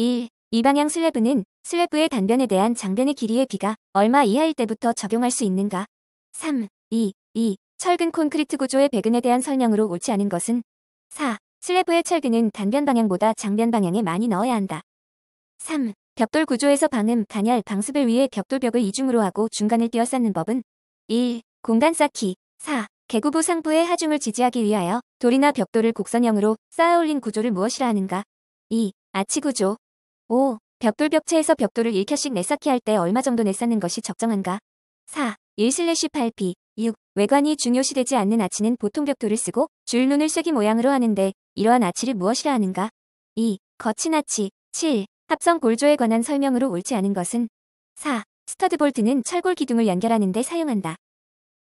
1. 이방향 슬래브는 슬래브의 단변에 대한 장변의 길이의 비가 얼마 이하일 때부터 적용할 수 있는가? 3. 2. 2. 철근 콘크리트 구조의 배근에 대한 설명으로 옳지 않은 것은? 4. 슬래브의 철근은 단변 방향보다 장변 방향에 많이 넣어야 한다. 3. 벽돌 구조에서 방음, 간열방습을 위해 벽돌벽을 이중으로 하고 중간을 띄어쌓는 법은? 1. 공간 쌓기 4. 개구부 상부의 하중을 지지하기 위하여 돌이나 벽돌을 곡선형으로 쌓아 올린 구조를 무엇이라 하는가? 2. 아치 구조 5. 벽돌벽체에서 벽돌을 1켜씩 내쌓기 할 때 얼마 정도 내쌓는 것이 적정한가? 4. 1-8p 6. 외관이 중요시되지 않는 아치는 보통 벽돌을 쓰고 줄눈을 쐐기 모양으로 하는데 이러한 아치를 무엇이라 하는가? 2. 거친 아치 7. 합성 골조에 관한 설명으로 옳지 않은 것은 4. 스터드 볼트는 철골 기둥을 연결하는 데 사용한다.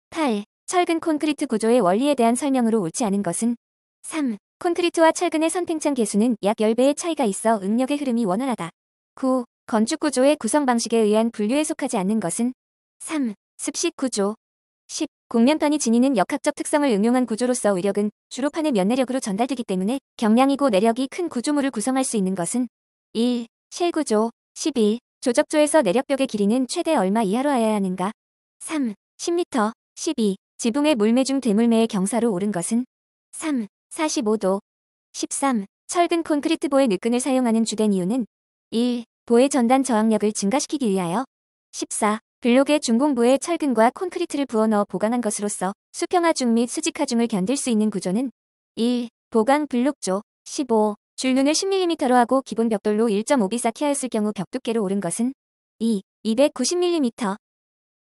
8. 철근 콘크리트 구조의 원리에 대한 설명으로 옳지 않은 것은 3. 콘크리트와 철근의 선팽창 개수는 약 10배의 차이가 있어 응력의 흐름이 원활하다. 9. 건축 구조의 구성 방식에 의한 분류에 속하지 않는 것은 3. 습식 구조 10. 곡면판이 지니는 역학적 특성을 응용한 구조로서 의력은 주로 판의 면내력으로 전달되기 때문에 경량이고 내력이 큰 구조물을 구성할 수 있는 것은 1. 실 구조 12. 조적조에서 내력벽의 길이는 최대 얼마 이하로 하여야 하는가 3. 10m 12. 지붕의 물매 중 대물매의 경사로 오른 것은 3. 45도 13. 철근 콘크리트 보의 느근을 사용하는 주된 이유는 1. 보의 전단 저항력을 증가시키기 위하여 14. 블록의 중공부에 철근과 콘크리트를 부어넣어 보강한 것으로서 수평하중 및 수직하중을 견딜 수 있는 구조는 1. 보강 블록조 15. 줄눈을 10mm로 하고 기본 벽돌로 1.5비사 키하였을 경우 벽 두께로 오른 것은 2. 290mm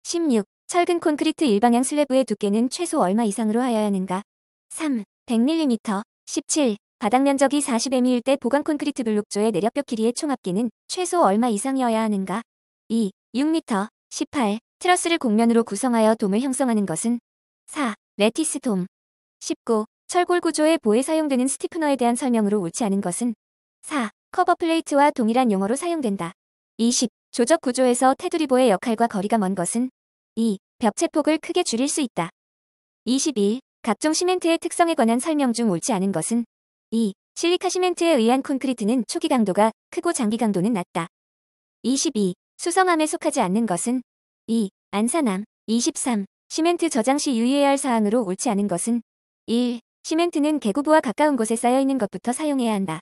16. 철근 콘크리트 일방향 슬래브의 두께는 최소 얼마 이상으로 하여야 하는가 3. 100mm, 17, 바닥 면적이 40m일 대 보강 콘크리트 블록조의 내력벽 길이의 총합 기는 최소 얼마 이상이어야 하는가? 2. 6m, 18, 트러스를 곡면으로 구성하여 돔을 형성하는 것은 4. 레티스 돔 19. 철골 구조의 보에 사용되는 스티프너에 대한 설명으로 옳지 않은 것은 4. 커버 플레이트와 동일한 용어로 사용된다. 20. 조적 구조에서 테두리보의 역할과 거리가 먼 것은 2. 벽체폭을 크게 줄일 수 있다. 21. 각종 시멘트의 특성에 관한 설명 중 옳지 않은 것은 2. 실리카 시멘트에 의한 콘크리트는 초기 강도가 크고 장기 강도는 낮다. 22. 수성암에 속하지 않는 것은 2. 안산암 23. 시멘트 저장 시 유의해야 할 사항으로 옳지 않은 것은 1. 시멘트는 개구부와 가까운 곳에 쌓여 있는 것부터 사용해야 한다.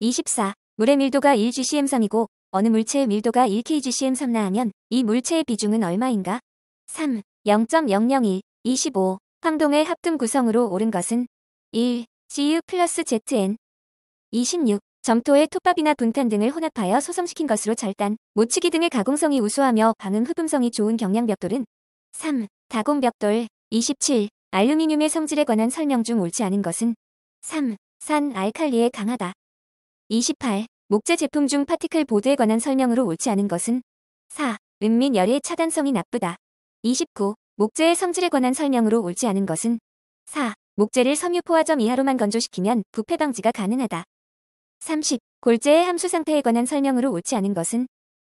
24. 물의 밀도가 1gcm이고 3 어느 물체의 밀도가 1kgcm 3나하면이 물체의 비중은 얼마인가? 3. 0.001 25. 황동의 합금 구성으로 오른 것은 1. CU 플러스 ZN 26. 점토의 톱밥이나 분탄 등을 혼합하여 소성시킨 것으로 절단, 모치기 등의 가공성이 우수하며 방음 흡음성이 좋은 경량벽돌은 3. 다공벽돌 27. 알루미늄의 성질에 관한 설명 중 옳지 않은 것은 3. 산 알칼리에 강하다. 28. 목재 제품 중 파티클 보드에 관한 설명으로 옳지 않은 것은 4. 은민 음 열의 차단성이 나쁘다. 29. 목재의 성질에 관한 설명으로 옳지 않은 것은 4. 목재를 섬유포화점 이하로만 건조시키면 부패 방지가 가능하다. 30. 골재의 함수 상태에 관한 설명으로 옳지 않은 것은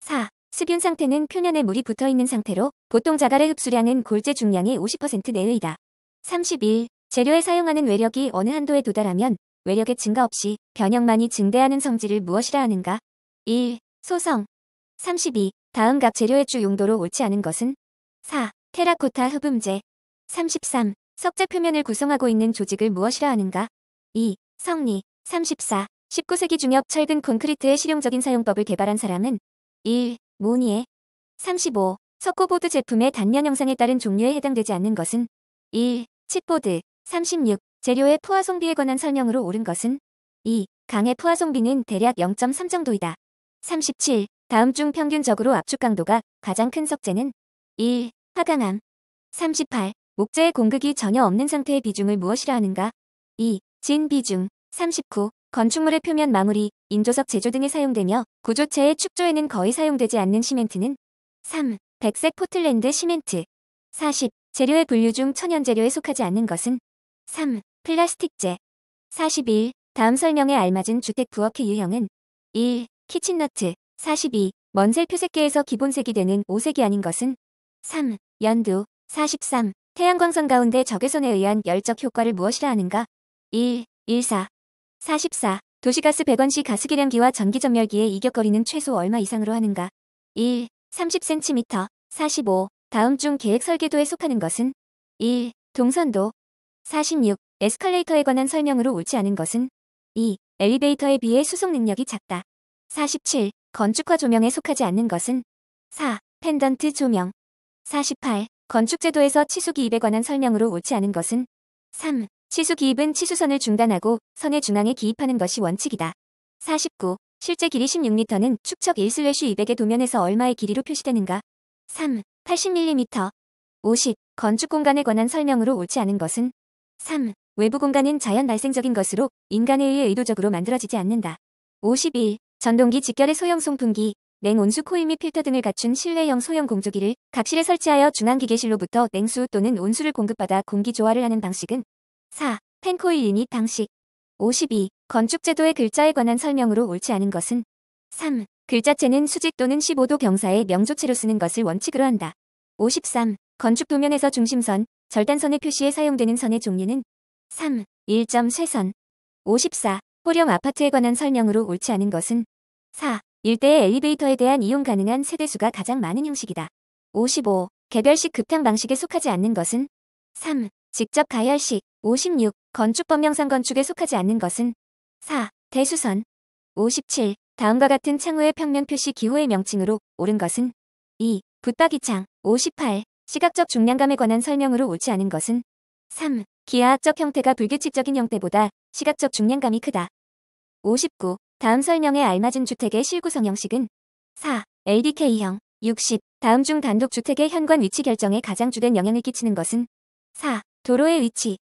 4. 습윤 상태는 표면에 물이 붙어 있는 상태로 보통 자갈의 흡수량은 골재 중량의 50% 내외이다. 31. 재료에 사용하는 외력이 어느 한도에 도달하면 외력의 증가 없이 변형만이 증대하는 성질을 무엇이라 하는가? 1. 소성 32. 다음 각 재료의 주 용도로 옳지 않은 것은 4. 테라코타 흡음제 33. 석재 표면을 구성하고 있는 조직을 무엇이라 하는가? 2. 성리 34. 19세기 중엽 철근 콘크리트의 실용적인 사용법을 개발한 사람은 1. 모니에 35. 석고보드 제품의 단면 형상에 따른 종류에 해당되지 않는 것은 1. 칫보드 36. 재료의 포화송비에 관한 설명으로 옳은 것은 2. 강의 포화송비는 대략 0.3 정도이다. 37. 다음 중 평균적으로 압축 강도가 가장 큰 석재는 1. 하강암 38. 목재의 공극이 전혀 없는 상태의 비중을 무엇이라 하는가? 2. 진 비중. 39. 건축물의 표면 마무리, 인조석 제조 등에 사용되며 구조체의 축조에는 거의 사용되지 않는 시멘트는 3. 백색 포틀랜드 시멘트 40. 재료의 분류 중 천연 재료에 속하지 않는 것은 3. 플라스틱재 41. 다음 설명에 알맞은 주택 부엌의 유형은 1. 키친너트 42. 먼셀 표색계에서 기본색이 되는 오색이 아닌 것은 3. 연두 43. 태양광선 가운데 적외선에 의한 열적 효과를 무엇이라 하는가? 1. 14. 44. 도시가스 100원시 가스기량기와 전기점멸기의 이격거리는 최소 얼마 이상으로 하는가? 1. 30cm. 45. 다음 중 계획 설계도에 속하는 것은? 1. 동선도. 46. 에스컬레이터에 관한 설명으로 옳지 않은 것은? 2. 엘리베이터에 비해 수송 능력이 작다. 47. 건축화 조명에 속하지 않는 것은? 4. 펜던트 조명. 48. 건축제도에서 치수기입에 관한 설명으로 옳지 않은 것은 3. 치수기입은 치수선을 중단하고 선의 중앙에 기입하는 것이 원칙이다. 49. 실제 길이 16m는 축척 1/200의 도면에서 얼마의 길이로 표시되는가? 3. 80mm 50. 건축 공간에 관한 설명으로 옳지 않은 것은 3. 외부 공간은 자연 발생적인 것으로 인간에 의해 의도적으로 만들어지지 않는다. 51. 전동기 직결의 소형 송풍기 냉온수 코일 및 필터 등을 갖춘 실내형 소형 공조기를 각실에 설치하여 중앙기계실로부터 냉수 또는 온수를 공급받아 공기 조화를 하는 방식은 4. 펜코일 유닛 방식 52. 건축제도의 글자에 관한 설명으로 옳지 않은 것은 3. 글자체는 수직 또는 15도 경사의 명조체로 쓰는 것을 원칙으로 한다. 53. 건축 도면에서 중심선, 절단선의 표시에 사용되는 선의 종류는 3. 1점 쇄선 54. 호령 아파트에 관한 설명으로 옳지 않은 것은 4. 일대의 엘리베이터에 대한 이용 가능한 세대수가 가장 많은 형식이다. 55. 개별식 급탕 방식에 속하지 않는 것은 3. 직접 가열식 56. 건축법명상 건축에 속하지 않는 것은 4. 대수선 57. 다음과 같은 창호의 평면 표시 기호의 명칭으로 옳은 것은 2. 붙박이창 58. 시각적 중량감에 관한 설명으로 옳지 않은 것은 3. 기하학적 형태가 불규칙적인 형태보다 시각적 중량감이 크다. 59. 다음 설명에 알맞은 주택의 실구성 형식은 4. LDK형 60. 다음 중 단독 주택의 현관 위치 결정에 가장 주된 영향을 끼치는 것은 4. 도로의 위치